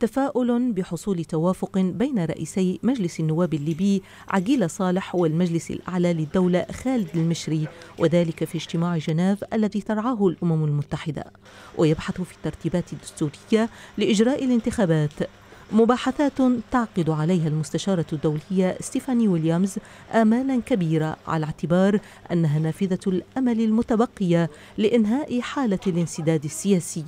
تفاؤل بحصول توافق بين رئيسي مجلس النواب الليبي عقيل صالح والمجلس الأعلى للدولة خالد المشري وذلك في اجتماع جنيف الذي ترعاه الأمم المتحدة ويبحث في الترتيبات الدستورية لإجراء الانتخابات مباحثات تعقد عليها المستشارة الدولية ستيفاني ويليامز آمالا كبيرة على اعتبار أنها نافذة الأمل المتبقية لإنهاء حالة الانسداد السياسي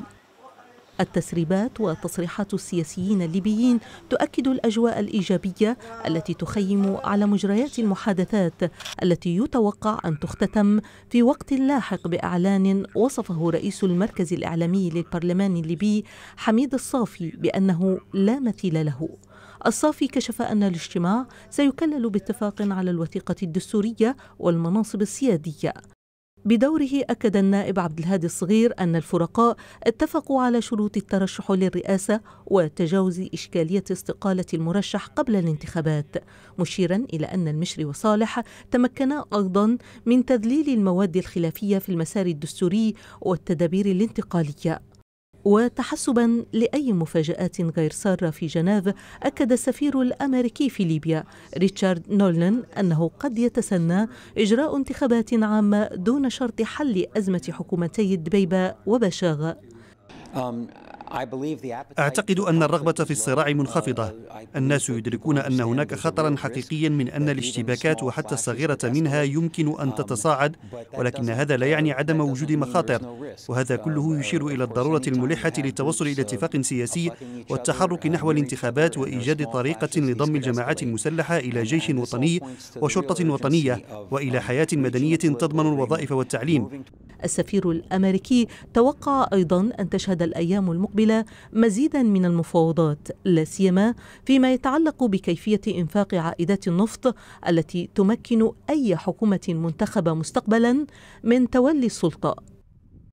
التسريبات وتصريحات السياسيين الليبيين تؤكد الاجواء الايجابيه التي تخيم على مجريات المحادثات التي يتوقع ان تختتم في وقت لاحق باعلان وصفه رئيس المركز الاعلامي للبرلمان الليبي حميد الصافي بانه لا مثيل له الصافي كشف أن الاجتماع سيكلل باتفاق على الوثيقة الدستورية والمناصب السيادية بدوره أكد النائب عبد الهادي الصغير أن الفرقاء اتفقوا على شروط الترشح للرئاسة وتجاوز إشكالية استقالة المرشح قبل الانتخابات مشيرا إلى أن المشري وصالح تمكنا أيضا من تذليل المواد الخلافية في المسار الدستوري والتدابير الانتقالية وتحسبا لاي مفاجات غير ساره في جنيف اكد السفير الامريكي في ليبيا ريتشارد نولن انه قد يتسنى اجراء انتخابات عامه دون شرط حل ازمه حكومتي الدبيبه وبشاغه um, أعتقد أن الرغبة في الصراع uh, منخفضة الناس يدركون أن هناك خطرا حقيقيا من أن الاشتباكات وحتى الصغيرة منها يمكن أن um, تتصاعد ولكن هذا لا يعني عدم وجود مخاطر uh, وهذا كله uh, يشير إلى الضرورة الملحة للتوصل إلى اتفاق سياسي والتحرك نحو الانتخابات وإيجاد طريقة لضم الجماعات المسلحة إلى جيش وطني وشرطة وطنية وإلى um, حياة مدنية تضمن الوظائف والتعليم السفير الامريكي توقع ايضا ان تشهد الايام المقبله مزيدا من المفاوضات لا سيما فيما يتعلق بكيفيه انفاق عائدات النفط التي تمكن اي حكومه منتخبه مستقبلا من تولي السلطه